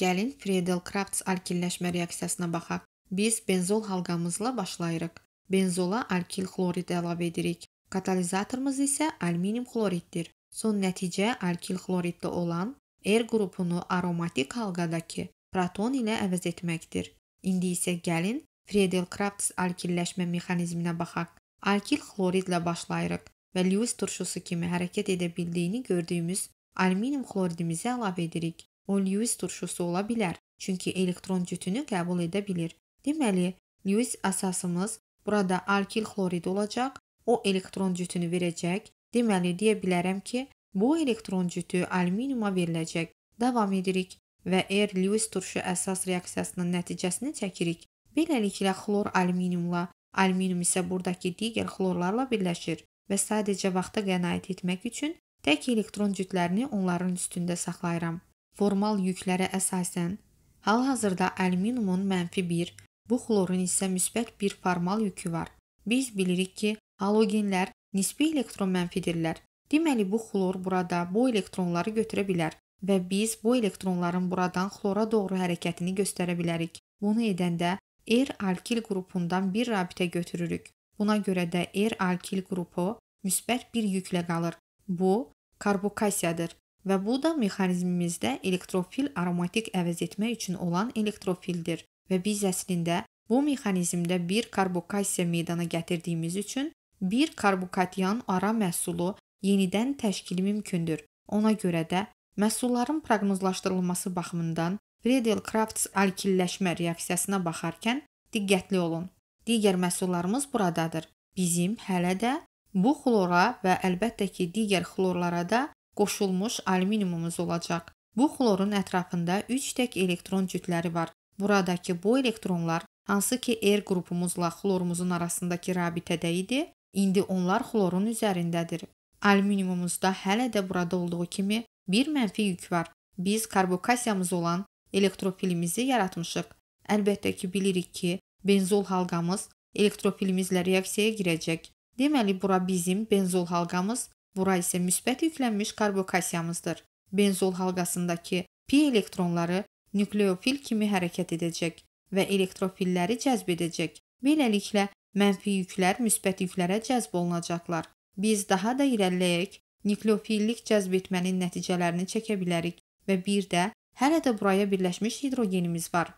Gəlin Friedel-Crafts alkilləşmə reaksiyasına baxaq. Biz benzol halqamızla başlayırıq. Benzola alkil xlorid əlavə edirik. Katalizatorumuz isə alüminium xloriddir. Son nəticə alkil xloriddə olan R qrupunu aromatik halqadakı proton ilə əvəz etməkdir. İndi isə gəlin Friedel-Crafts alkilləşmə mexanizminə baxaq. Alkil xloridlə başlayırıq və Lewis turşusu kimi hərəkət edə bildiyini gördüyümüz alüminium xloridimizi əlavə edirik. O Lewis turşusu ola bilər, çünki elektron cütünü qəbul edə bilir. Deməli, Lewis əsasımız burada alkil xlorid olacaq, o elektron cütünü verəcək. Deməli, deyə bilərəm ki, bu elektron cütü alüminiuma veriləcək. Davam edirik və R Lewis turşu əsas reaksiyasının nəticəsini çəkirik. Beləliklə xlor alüminiumla, alüminium isə burdakı digər xlorlarla birləşir və sadəcə vaxta qənaət etmək üçün tək elektron cütlərini onların üstündə saxlayıram formal yüklərə əsasən hal-hazırda alüminiumun mənfi 1, bu xlorun isə müsbət bir formal yükü var. Biz bilirik ki, halogenlər nisbi elektron mənfidirlər. Deməli bu xlor burada bu elektronları götürə bilər və biz bu elektronların buradan xlora doğru hərəkətini göstərə bilərik. Bunu edəndə R alkil qrupundan bir rabitə götürürük. Buna görə də R alkil qrupu müsbət bir yüklə qalır. Bu karbokasiyadır və bu da mexanizmimizdə elektrofil aromatik əvəz etmə üçün olan elektrofildir və biz əslində bu mexanizmdə bir karbokasiya meydana gətirdiyimiz üçün bir karbokatyan ara məhsulu yenidən təşkili mümkündür. Ona görə də məhsulların proqnozlaşdırılması baxımından Friedel-Crafts alkilləşmə reaksiyasına baxarkən diqqətli olun. Digər məhsullarımız buradadır. Bizim hələ də bu xlora və əlbəttə ki, digər xlorlara da qoşulmuş alüminiumumuz olacaq. Bu xlorun ətrafında 3 tək elektron cütləri var. Buradakı bu elektronlar hansı ki R er qrupumuzla xlorumuzun arasındakı rabitədə idi, indi onlar xlorun üzərindədir. Alüminiumumuzda hələ də burada olduğu kimi bir mənfi yük var. Biz karbokasiyamız olan elektrofilimizi yaratmışıq. Əlbəttə ki, bilirik ki, benzol halqamız elektrofilimizlə reaksiyaya girəcək. Deməli, bura bizim benzol halqamız Bura isə müsbət yüklənmiş karbokasiyamızdır. Benzol halqasındakı pi elektronları nükleofil kimi hərəkət edəcək və elektrofilləri cəzb edəcək. Beləliklə, mənfi yüklər müsbət yüklərə cəzb olunacaqlar. Biz daha da irəliləyək, nükleofillik cəzb etmənin nəticələrini çəkə bilərik və bir də hələ də buraya birləşmiş hidrogenimiz var.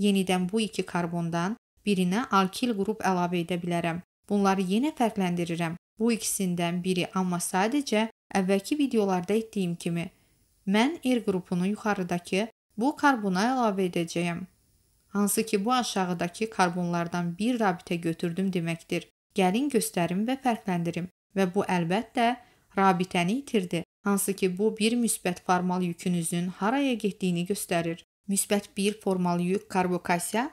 Yenidən bu iki karbondan birinə alkil qrup əlavə edə bilərəm. Bunları yenə fərqləndirirəm. Bu ikisindən biri, amma sadəcə əvvəlki videolarda etdiyim kimi mən R qrupunu yuxarıdakı bu karbona əlavə edəcəyəm. Hansı ki, bu aşağıdakı karbonlardan bir rabitə götürdüm deməkdir. Gəlin göstərim və fərqləndirim və bu əlbəttə rabitəni itirdi. Hansı ki, bu bir müsbət formal yükünüzün haraya getdiyini göstərir. Müsbət bir formal yük karbokasiya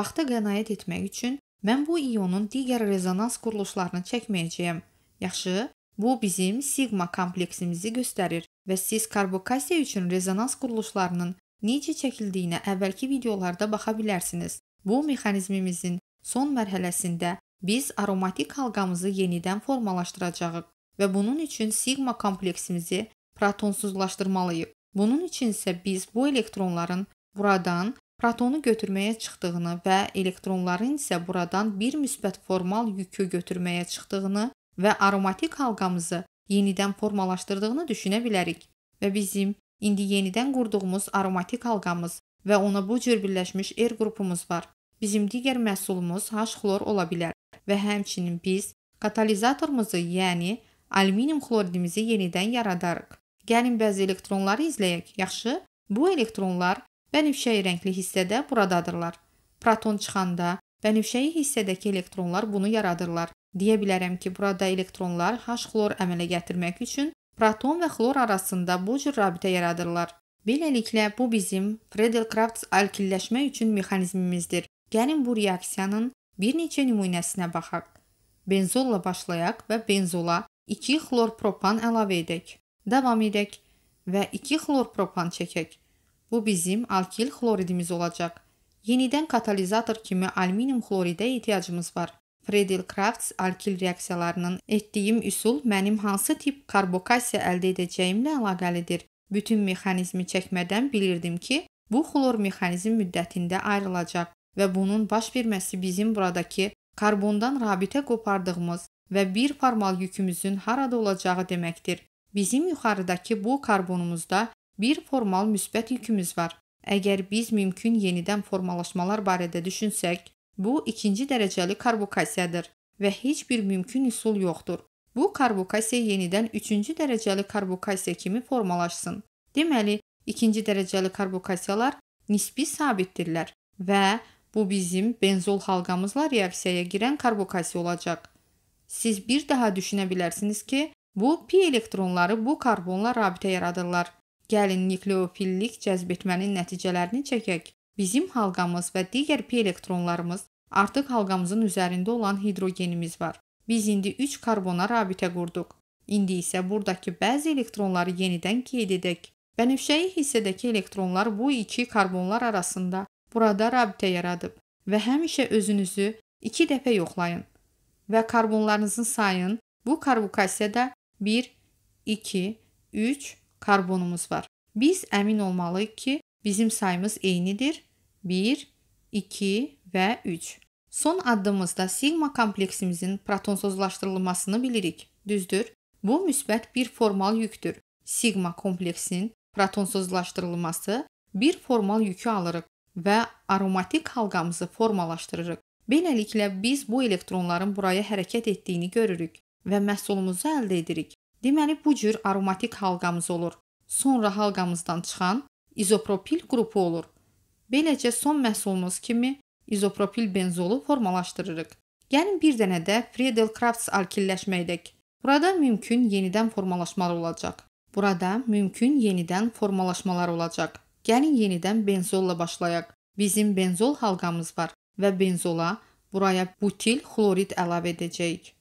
vaxta qənaət etmək üçün Mən bu ionun digər rezonans quruluşlarını çəkməyəcəyəm. Yaxşı? Bu bizim sigma kompleksimizi göstərir və siz karbokasiya üçün rezonans quruluşlarının necə çəkildiyinə əvvəlki videolarda baxa bilərsiniz. Bu mexanizmimizin son mərhələsində biz aromatik halqamızı yenidən formalaşdıracağıq və bunun üçün sigma kompleksimizi protonsuzlaşdırmalıyıq. Bunun üçün isə biz bu elektronların buradan protonu götürməyə çıxdığını və elektronların isə buradan bir müsbət formal yükü götürməyə çıxdığını və aromatik halqamızı yenidən formalaşdırdığını düşünə bilərik və bizim indi yenidən qurduğumuz aromatik halqamız və ona bu cür birləşmiş R qrupumuz var. Bizim digər məhsulumuz H-xlor ola bilər və həmçinin biz katalizatorumuzu, yəni alüminium xloridimizi yenidən yaradarıq. Gəlin bəzi elektronları izləyək. Yaxşı? Bu elektronlar Bənövşəyi rəngli hissədə buradadırlar. Proton çıxanda bənövşəyi hissədəki elektronlar bunu yaradırlar. Deyə bilərəm ki, burada elektronlar H-xlor əmələ gətirmək üçün proton və xlor arasında bu cür rabitə yaradırlar. Beləliklə, bu bizim Friedel-Crafts alkilləşmə üçün mexanizmimizdir. Gəlin bu reaksiyanın bir neçə nümunəsinə baxaq. Benzolla başlayaq və benzola 2 xlorpropan əlavə edək. Davam edək və 2 xlorpropan çəkək. Bu bizim alkil xloridimiz olacaq. Yenidən katalizator kimi alüminium xloridə ehtiyacımız var. Fredel Crafts alkil reaksiyalarının etdiyim üsul mənim hansı tip karbokasiya əldə edəcəyimlə əlaqəlidir. Bütün mexanizmi çəkmədən bilirdim ki, bu xlor mexanizm müddətində ayrılacaq və bunun baş verməsi bizim buradakı karbondan rabitə qopardığımız və bir formal yükümüzün harada olacağı deməkdir. Bizim yuxarıdakı bu karbonumuzda Bir formal müsbət yükümüz var. Əgər biz mümkün yenidən formalaşmalar barədə düşünsək, bu ikinci dərəcəli karbokasiyadır və heç bir mümkün üsul yoxdur. Bu karbokasiya yenidən üçüncü dərəcəli karbokasiya kimi formalaşsın. Deməli, ikinci dərəcəli karbokasiyalar nisbi sabitdirlər və bu bizim benzol halqamızla reaksiyaya girən karbokasiya olacaq. Siz bir daha düşünə bilərsiniz ki, bu pi elektronları bu karbonla rabitə yaradırlar Gəlin nukleofillik cəzbetmənin nəticələrini çəkək. Bizim halqamız və digər pi elektronlarımız artıq halqamızın üzərində olan hidrogenimiz var. Biz indi 3 karbona rabitə qurduq. İndi isə burdakı bəzi elektronları yenidən qeyd edək. Bənövşəyi hissədəki elektronlar bu iki karbonlar arasında burada rabitə yaradıb və həmişə özünüzü 2 dəfə yoxlayın və karbonlarınızın sayın bu karvokasiyada 1 2 3 karbonumuz var. Biz əmin olmalıyıq ki, bizim sayımız eynidir. 1, 2 və 3. Son addımızda sigma kompleksimizin protonsozlaşdırılmasını bilirik. Düzdür? Bu müsbət bir formal yüktür. Sigma kompleksinin protonsozlaşdırılması bir formal yükü alırıq və aromatik halqamızı formalaşdırırıq. Beləliklə biz bu elektronların buraya hərəkət etdiyini görürük və məhsulumuzu əldə edirik. Deməli bu cür aromatik halqamız olur. Sonra halqamızdan çıxan izopropil qrupu olur. Beləcə son məhsulumuz kimi izopropil benzolu formalaşdırırıq. Gəlin bir dənə də Friedel-Crafts alkilləşmə edək. Burada mümkün yenidən formalaşmalar olacaq. Burada mümkün yenidən formalaşmalar olacaq. Gəlin yenidən benzolla başlayaq. Bizim benzol halqamız var və benzola buraya butil xlorid əlavə edəcəyik.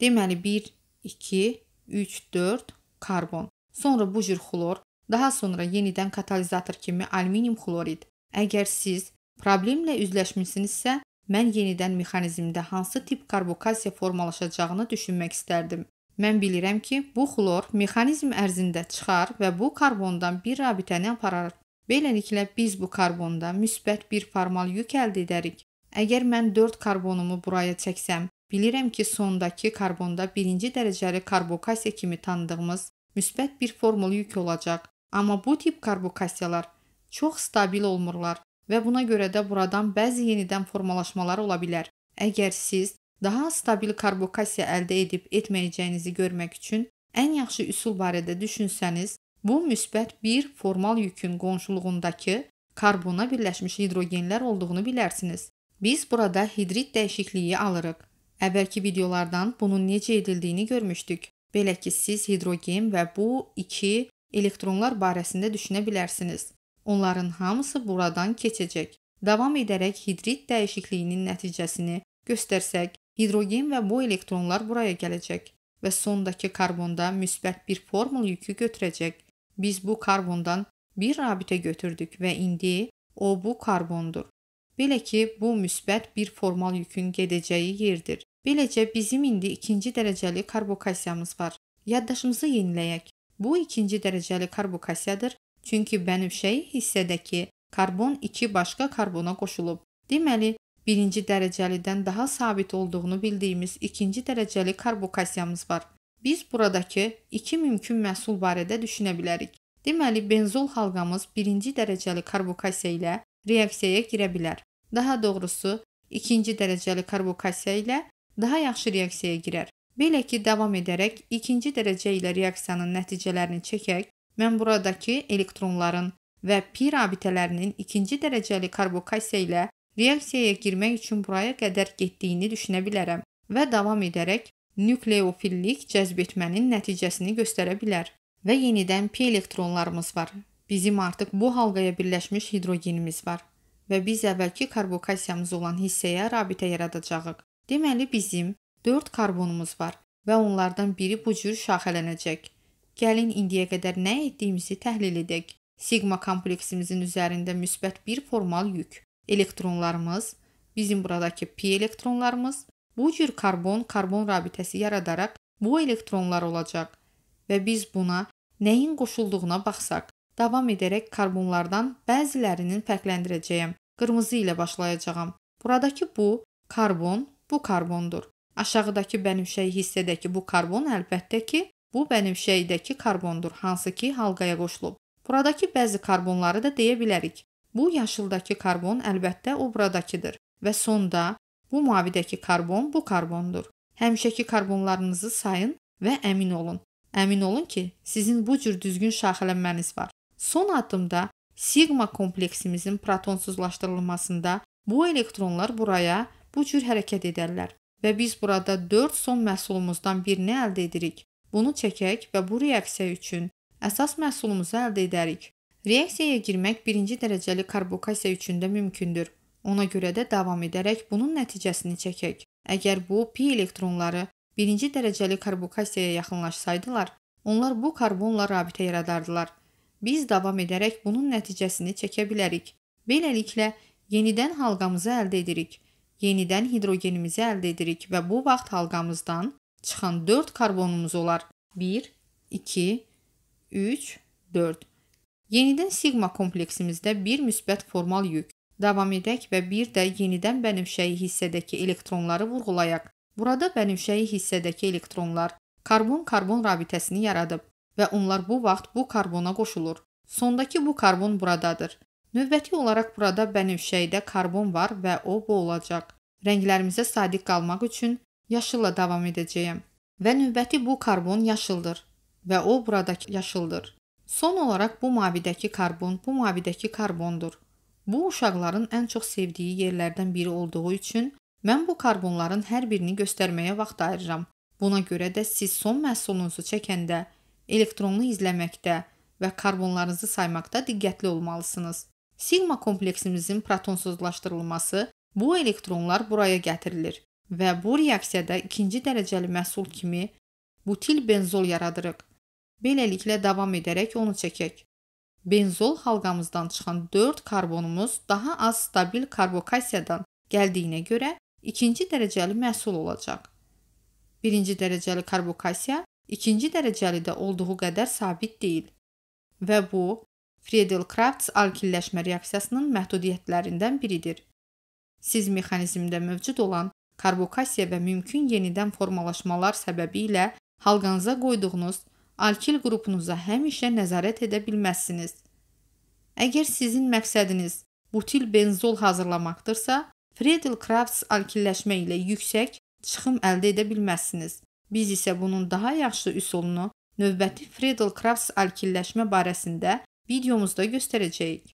Deməli 1 2 3, 4 karbon. Sonra bu cür xlor, daha sonra yenidən katalizator kimi alüminium xlorid. Əgər siz problemlə üzləşmisinizsə, mən yenidən mexanizmdə hansı tip karbokasiya formalaşacağını düşünmək istərdim. Mən bilirəm ki, bu xlor mexanizm ərzində çıxar və bu karbondan bir rabitəni aparar. Beləliklə biz bu karbonda müsbət bir formal yük əldə edərik. Əgər mən 4 karbonumu buraya çəksəm Bilirəm ki, sondakı karbonda birinci dərəcəli karbokasiya kimi tanıdığımız müsbət bir formul yük olacaq. Amma bu tip karbokasiyalar çox stabil olmurlar və buna görə də buradan bəzi yenidən formalaşmalar ola bilər. Əgər siz daha stabil karbokasiya əldə edib etməyəcəyinizi görmək üçün ən yaxşı üsul barədə düşünsəniz, bu müsbət bir formal yükün qonşuluğundakı karbona birləşmiş hidrogenlər olduğunu bilərsiniz. Biz burada hidrid dəyişikliyi alırıq. Əvvəlki videolardan bunun necə edildiyini görmüşdük. Belə ki, siz hidrogen və bu iki elektronlar barəsində düşünə bilərsiniz. Onların hamısı buradan keçəcək. Davam edərək hidrid dəyişikliyinin nəticəsini göstərsək, hidrogen və bu elektronlar buraya gələcək və sondakı karbonda müsbət bir formul yükü götürəcək. Biz bu karbondan bir rabitə götürdük və indi o bu karbondur. Belə ki, bu müsbət bir formal yükün gedəcəyi yerdir. Beləcə bizim indi ikinci dərəcəli karbokasiyamız var. Yaddaşımızı yeniləyək. Bu ikinci dərəcəli karbokasiyadır, çünki bənövşəyi hissədəki karbon 2 başqa karbona qoşulub. Deməli, birinci dərəcəlidən daha sabit olduğunu bildiyimiz ikinci dərəcəli karbokasiyamız var. Biz buradakı iki mümkün məhsul barədə düşünə bilərik. Deməli, benzol halqamız birinci dərəcəli karbokasiya ilə reaksiyaya girə bilər. Daha doğrusu, ikinci dərəcəli karvokasiya ilə daha yaxşı reaksiyaya girər. Belə ki, davam edərək ikinci dərəcə ilə reaksiyanın nəticələrini çəkək, mən buradakı elektronların və pi rabitələrinin ikinci dərəcəli karvokasiya ilə reaksiyaya girmək üçün buraya qədər getdiyini düşünə bilərəm və davam edərək nükleofillik cəzb etmənin nəticəsini göstərə bilər. Və yenidən pi elektronlarımız var Bizim artıq bu halqaya birləşmiş hidrogenimiz var və biz əvvəlki karbokasiyamız olan hissəyə rabitə yaradacağıq. Deməli bizim 4 karbonumuz var və onlardan biri bu cür şaxələnəcək. Gəlin indiyə qədər nə etdiyimizi təhlil edək. Sigma kompleksimizin üzərində müsbət bir formal yük. Elektronlarımız, bizim buradakı pi elektronlarımız bu cür karbon-karbon rabitəsi yaradaraq bu elektronlar olacaq və biz buna nəyin qoşulduğuna baxsaq, Davam edərək karbonlardan bəzilərinin fərqləndirəcəyəm. Qırmızı ilə başlayacağam. Buradakı bu karbon, bu karbondur. Aşağıdakı bənövşəyi hissədəki bu karbon əlbəttə ki, bu bənövşəydəki karbondur, hansı ki halqaya qoşulub. Buradakı bəzi karbonları da deyə bilərik. Bu yaşıldakı karbon əlbəttə o buradakıdır və sonda bu mavidəki karbon bu karbondur. Həmişəki karbonlarınızı sayın və əmin olun. Əmin olun ki, sizin bu cür düzgün şaxələnməniz var. Son addımda sigma kompleksimizin protonsuzlaşdırılmasında bu elektronlar buraya bu cür hərəkət edərlər və biz burada 4 son məhsulumuzdan birini əldə edirik. Bunu çəkək və bu reaksiya üçün əsas məhsulumuzu əldə edərik. Reaksiyaya girmək birinci dərəcəli karbokasiya üçün də mümkündür. Ona görə də davam edərək bunun nəticəsini çəkək. Əgər bu pi elektronları birinci dərəcəli karbokasiyaya yaxınlaşsaydılar, onlar bu karbonla rabitə yaradardılar Biz davam edərək bunun nəticəsini çəkə bilərik. Beləliklə, yenidən halqamızı əldə edirik. Yenidən hidrogenimizi əldə edirik və bu vaxt halqamızdan çıxan 4 karbonumuz olar. 1, 2, 3, 4. Yenidən sigma kompleksimizdə bir müsbət formal yük. Davam edək və bir də yenidən bənövşəyi hissədəki elektronları vurğulayaq. Burada bənövşəyi hissədəki elektronlar karbon-karbon rabitəsini yaradıb və onlar bu vaxt bu karbona qoşulur. Sondakı bu karbon buradadır. Növbəti olaraq burada bənövşəyidə karbon var və o bu olacaq. Rənglərimizə sadiq qalmaq üçün yaşılla davam edəcəyəm. Və növbəti bu karbon yaşıldır və o buradakı yaşıldır. Son olaraq bu mavidəki karbon bu mavidəki karbondur. Bu uşaqların ən çox sevdiyi yerlərdən biri olduğu üçün mən bu karbonların hər birini göstərməyə vaxt ayırıram. Buna görə də siz son məhsulunuzu çəkəndə Elektronunu izləməkdə və karbonlarınızı saymaqda diqqətli olmalısınız. Sigma kompleksimizin protonsuzlaşdırılması bu elektronlar buraya gətirilir və bu reaksiyada ikinci dərəcəli məhsul kimi butil benzol yaradırıq. Beləliklə davam edərək onu çəkək. Benzol halqamızdan çıxan 4 karbonumuz daha az stabil karbokasiyadan gəldiyinə görə ikinci dərəcəli məhsul olacaq. Birinci dərəcəli karbokasiya ikinci dərəcəlidə olduğu qədər sabit deyil və bu Friedel Crafts alkilləşmə reaksiyasının məhdudiyyətlərindən biridir. Siz mexanizmdə mövcud olan karbokasiya və mümkün yenidən formalaşmalar səbəbilə halqanıza qoyduğunuz alkil qrupunuza həmişə nəzarət edə bilməzsiniz. Əgər sizin məqsədiniz butil benzol hazırlamaqdırsa, Friedel Crafts alkilləşmə ilə yüksək çıxım əldə edə bilməzsiniz Biz isə bunun daha yaxşı üsulunu növbəti Friedel-Crafts alkilləşmə barəsində videomuzda göstərəcəyik.